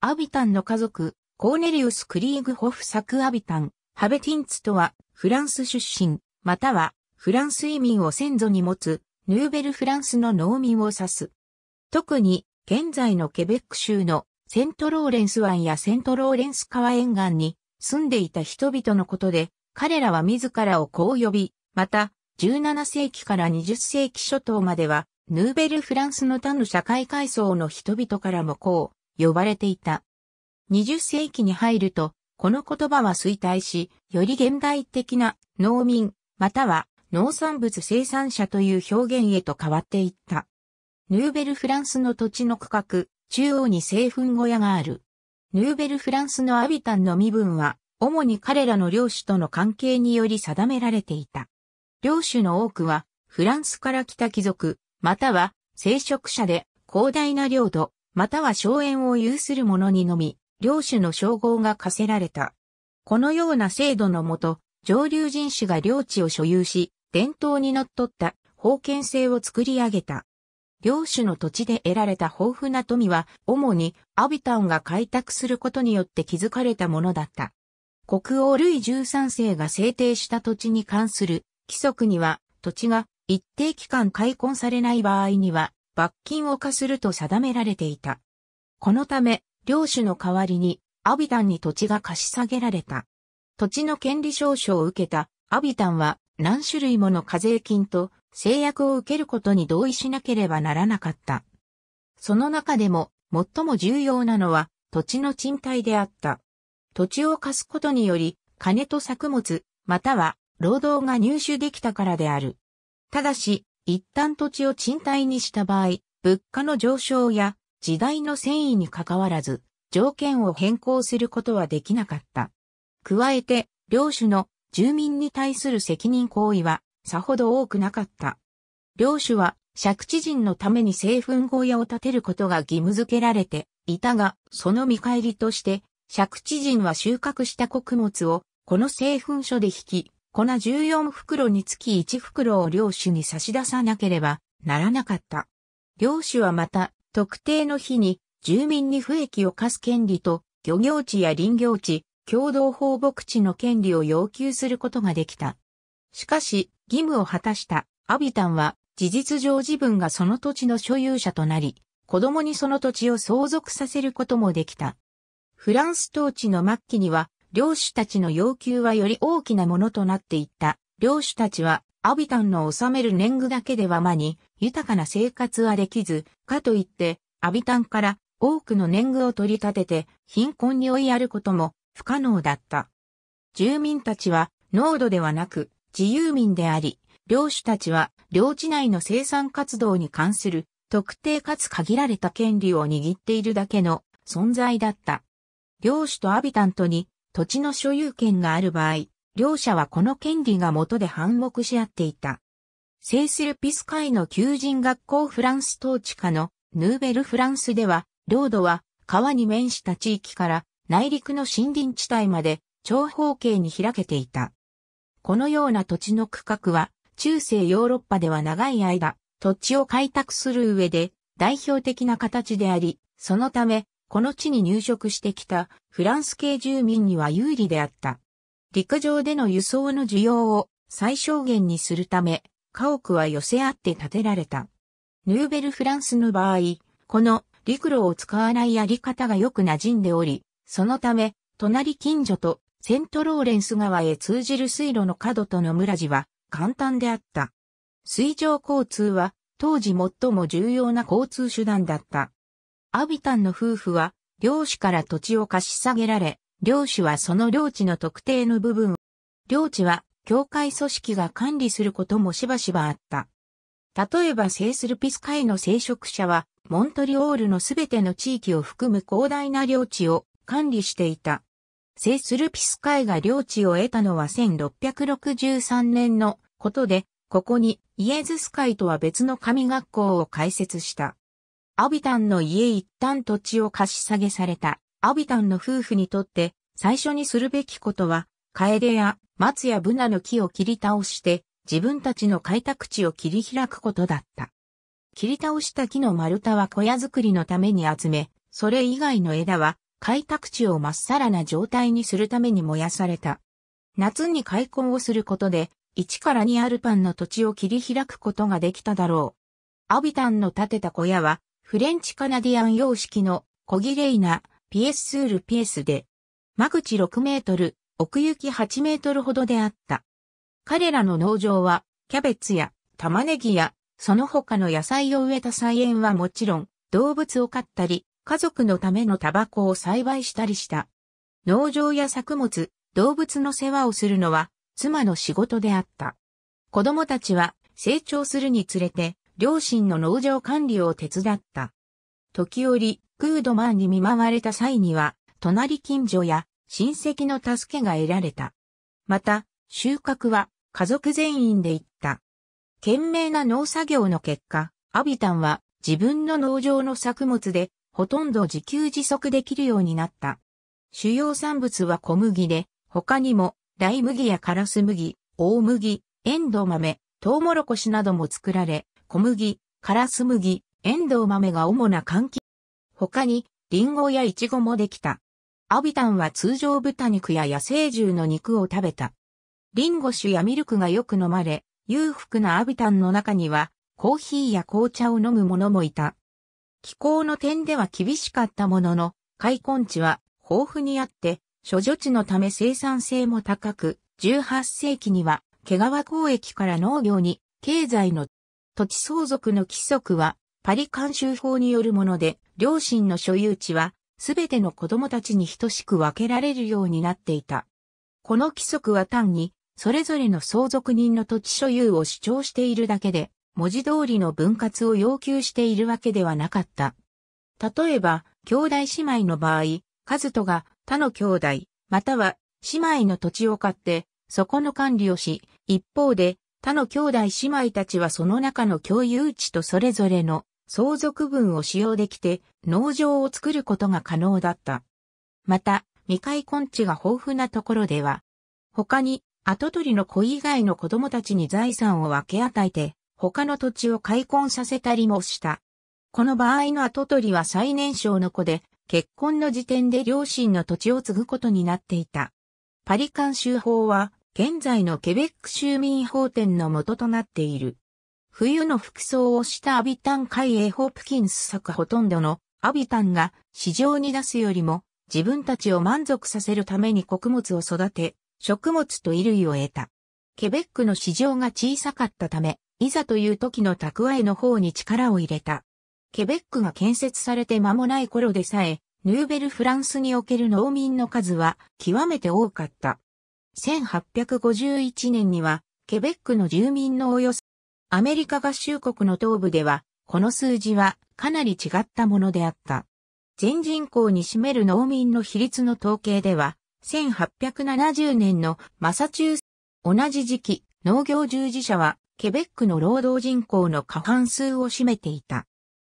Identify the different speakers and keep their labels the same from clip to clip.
Speaker 1: アビタンの家族、コーネリウス・クリーグホフサク・アビタン、ハベティンツとは、フランス出身、または、フランス移民を先祖に持つ、ヌーベル・フランスの農民を指す。特に、現在のケベック州のセントローレンス湾やセントローレンス川沿岸に住んでいた人々のことで、彼らは自らをこう呼び、また、17世紀から20世紀初頭までは、ヌーベル・フランスの他の社会階層の人々からもこう、呼ばれていた。20世紀に入ると、この言葉は衰退し、より現代的な農民、または農産物生産者という表現へと変わっていった。ヌーベルフランスの土地の区画、中央に製粉小屋がある。ヌーベルフランスのアビタンの身分は、主に彼らの領主との関係により定められていた。領主の多くは、フランスから来た貴族、または、聖職者で、広大な領土、または荘園を有する者にのみ、領主の称号が課せられた。このような制度のもと、上流人種が領地を所有し、伝統にのっとった封建制を作り上げた。領主の土地で得られた豊富な富は、主にアビタンが開拓することによって築かれたものだった。国王類13世が制定した土地に関する規則には、土地が一定期間開墾されない場合には、罰金を課すると定められていた。このため、領主の代わりに、アビタンに土地が貸し下げられた。土地の権利証書を受けたアビタンは何種類もの課税金と制約を受けることに同意しなければならなかった。その中でも最も重要なのは土地の賃貸であった。土地を貸すことにより金と作物または労働が入手できたからである。ただし一旦土地を賃貸にした場合、物価の上昇や時代の遷移に関わらず、条件を変更することはできなかった。加えて、領主の住民に対する責任行為はさほど多くなかった。領主は借地人のために製粉小屋を建てることが義務付けられていたが、その見返りとして、借地人は収穫した穀物をこの製粉所で引き、粉14袋につき1袋を領主に差し出さなければならなかった。領主はまた、特定の日に住民に不益を課す権利と、漁業地や林業地、共同放牧地の権利を要求することができた。しかし、義務を果たしたアビタンは、事実上自分がその土地の所有者となり、子供にその土地を相続させることもできた。フランス統治の末期には、領主たちの要求はより大きなものとなっていった。領主たちは、アビタンの治める年貢だけでは間に、豊かな生活はできず、かといって、アビタンから多くの年貢を取り立てて、貧困に追いやることも不可能だった。住民たちは、農度ではなく、自由民であり、領主たちは、領地内の生産活動に関する、特定かつ限られた権利を握っているだけの存在だった。領主とアビタントに土地の所有権がある場合、両者はこの権利が元で反目し合っていた。セイスル・ピスカイの求人学校フランス統治下のヌーベル・フランスでは、領土は川に面した地域から内陸の森林地帯まで長方形に開けていた。このような土地の区画は中世ヨーロッパでは長い間土地を開拓する上で代表的な形であり、そのためこの地に入植してきたフランス系住民には有利であった。陸上での輸送の需要を最小限にするため、家屋は寄せ合って建てられた。ヌーベルフランスの場合、この陸路を使わないやり方がよく馴染んでおり、そのため、隣近所とセントローレンス川へ通じる水路の角との村地は簡単であった。水上交通は当時最も重要な交通手段だった。アビタンの夫婦は、領主から土地を貸し下げられ、領主はその領地の特定の部分。領地は、教会組織が管理することもしばしばあった。例えばセイ・スルピス会の聖職者は、モントリオールのすべての地域を含む広大な領地を管理していた。セイ・スルピス会が領地を得たのは1663年のことで、ここにイエズス会とは別の神学校を開設した。アビタンの家一旦土地を貸し下げされた、アビタンの夫婦にとって、最初にするべきことは、カエデや松やブナの木を切り倒して、自分たちの開拓地を切り開くことだった。切り倒した木の丸太は小屋作りのために集め、それ以外の枝は開拓地をまっさらな状態にするために燃やされた。夏に開墾をすることで、1から2アルパンの土地を切り開くことができただろう。アビタンの建てた小屋は、フレンチカナディアン様式の小切れなピエススールピエスで、間口6メートル、奥行き8メートルほどであった。彼らの農場は、キャベツや玉ねぎや、その他の野菜を植えた菜園はもちろん、動物を飼ったり、家族のためのタバコを栽培したりした。農場や作物、動物の世話をするのは、妻の仕事であった。子供たちは、成長するにつれて、両親の農場管理を手伝った。時折、クードマンに見舞われた際には、隣近所や親戚の助けが得られた。また、収穫は家族全員で行った。懸命な農作業の結果、アビタンは自分の農場の作物でほとんど自給自足できるようになった。主要産物は小麦で、他にも大麦やカラス麦、大麦、エンド豆、トウモロコシなども作られ、小麦、カラス麦、エンドウ豆が主な換気。他に、リンゴやイチゴもできた。アビタンは通常豚肉や野生獣の肉を食べた。リンゴ酒やミルクがよく飲まれ、裕福なアビタンの中には、コーヒーや紅茶を飲む者もいた。気候の点では厳しかったものの、開墾地は豊富にあって、諸女地のため生産性も高く、18世紀には、毛川交易から農業に経済の土地相続の規則は、パリ慣習法によるもので、両親の所有地は、すべての子供たちに等しく分けられるようになっていた。この規則は単に、それぞれの相続人の土地所有を主張しているだけで、文字通りの分割を要求しているわけではなかった。例えば、兄弟姉妹の場合、カズトが他の兄弟、または姉妹の土地を買って、そこの管理をし、一方で、他の兄弟姉妹たちはその中の共有地とそれぞれの相続分を使用できて農場を作ることが可能だった。また、未開根地が豊富なところでは、他に跡取りの子以外の子供たちに財産を分け与えて、他の土地を開墾させたりもした。この場合の跡取りは最年少の子で、結婚の時点で両親の土地を継ぐことになっていた。パリカン州法は、現在のケベック州民法典の元となっている。冬の服装をしたアビタン海英ホプキンス作ほとんどのアビタンが市場に出すよりも自分たちを満足させるために穀物を育て、食物と衣類を得た。ケベックの市場が小さかったため、いざという時の蓄えの方に力を入れた。ケベックが建設されて間もない頃でさえ、ヌーベルフランスにおける農民の数は極めて多かった。1851年には、ケベックの住民のおよそ、アメリカ合衆国の東部では、この数字はかなり違ったものであった。全人口に占める農民の比率の統計では、1870年のマサチュース、同じ時期、農業従事者は、ケベックの労働人口の過半数を占めていた。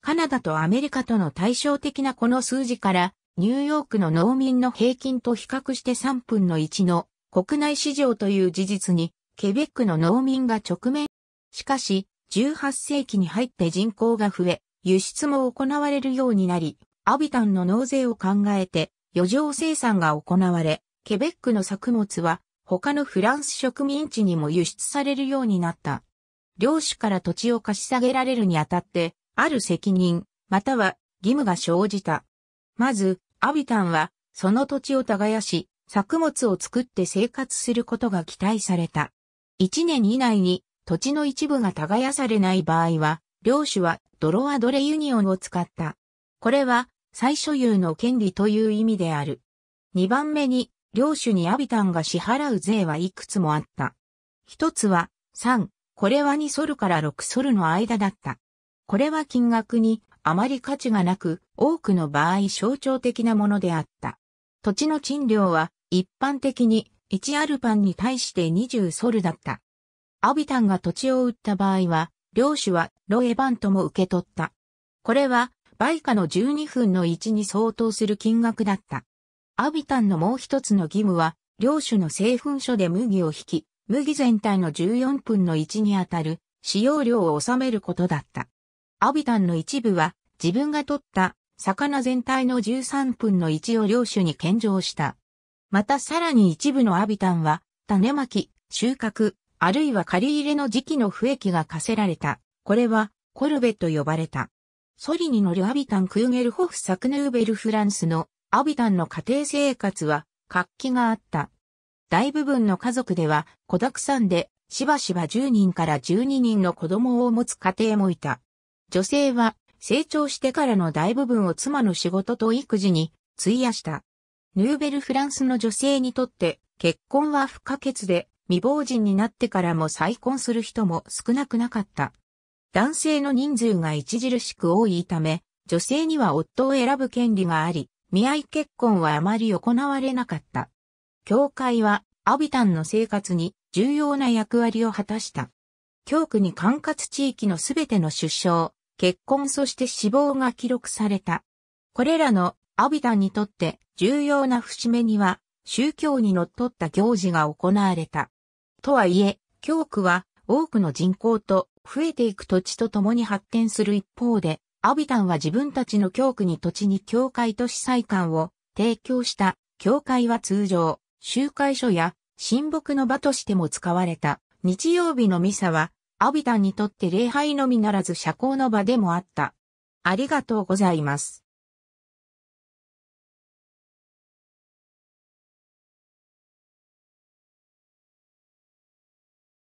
Speaker 1: カナダとアメリカとの対照的なこの数字から、ニューヨークの農民の平均と比較して3分の1の国内市場という事実に、ケベックの農民が直面。しかし、18世紀に入って人口が増え、輸出も行われるようになり、アビタンの納税を考えて、余剰生産が行われ、ケベックの作物は、他のフランス植民地にも輸出されるようになった。領主から土地を貸し下げられるにあたって、ある責任、または義務が生じた。まず、アビタンは、その土地を耕し、作物を作って生活することが期待された。1年以内に土地の一部が耕されない場合は、領主はドロアドレユニオンを使った。これは最所有の権利という意味である。2番目に、領主にアビタンが支払う税はいくつもあった。一つは、3、これは2ソルから6ソルの間だった。これは金額にあまり価値がなく、多くの場合象徴的なものであった。土地の賃料は一般的に1アルパンに対して20ソルだった。アビタンが土地を売った場合は、領主はロエバントも受け取った。これは、売価の12分の1に相当する金額だった。アビタンのもう一つの義務は、領主の製粉所で麦を引き、麦全体の14分の1にあたる使用量を収めることだった。アビタンの一部は自分が取った魚全体の13分の1を領主に献上した。またさらに一部のアビタンは、種まき、収穫、あるいは借り入れの時期の不益が課せられた。これは、コルベと呼ばれた。ソリに乗るアビタン・クーゲルホフ・サクヌーベル・フランスのアビタンの家庭生活は活気があった。大部分の家族では子沢山でしばしば10人から12人の子供を持つ家庭もいた。女性は成長してからの大部分を妻の仕事と育児に費やした。ヌーベルフランスの女性にとって結婚は不可欠で未亡人になってからも再婚する人も少なくなかった。男性の人数が著しく多いため、女性には夫を選ぶ権利があり、見合い結婚はあまり行われなかった。教会はアビタンの生活に重要な役割を果たした。教区に管轄地域のすべての出生、結婚そして死亡が記録された。これらのアビタンにとって重要な節目には宗教にのっとった行事が行われた。とはいえ、教区は多くの人口と増えていく土地と共に発展する一方で、アビタンは自分たちの教区に土地に教会と司祭官を提供した教会は通常、集会所や親睦の場としても使われた。日曜日のミサは、アビタンにとって礼拝のみならず社交の場でもあった。ありがとうございます。